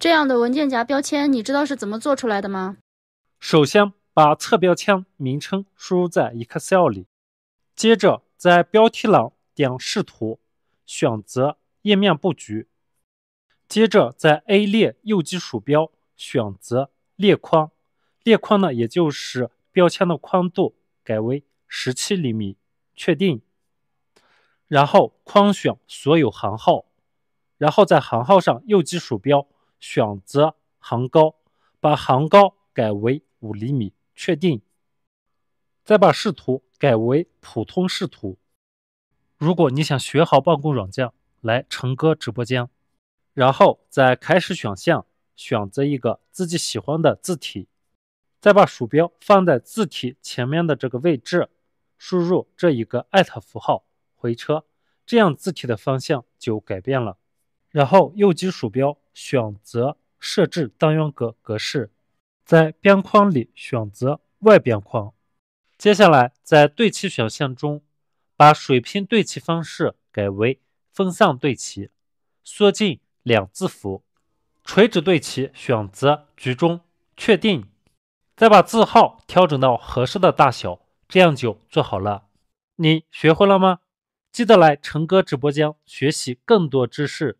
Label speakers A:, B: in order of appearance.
A: 这样的文件夹标签，你知道是怎么做出来的吗？首先把侧标签名称输入在 Excel 里，接着在标题栏点视图，选择页面布局，接着在 A 列右击鼠标，选择列宽，列宽呢也就是标签的宽度，改为十七厘米，确定，然后框选所有行号，然后在行号上右击鼠标。选择行高，把行高改为五厘米，确定。再把视图改为普通视图。如果你想学好办公软件，来成哥直播间。然后再开始选项，选择一个自己喜欢的字体。再把鼠标放在字体前面的这个位置，输入这一个艾特符号，回车，这样字体的方向就改变了。然后右击鼠标，选择设置单元格格式，在边框里选择外边框。接下来在对齐选项中，把水平对齐方式改为分散对齐，缩进两字符，垂直对齐选择居中，确定。再把字号调整到合适的大小，这样就做好了。你学会了吗？记得来成哥直播间学习更多知识。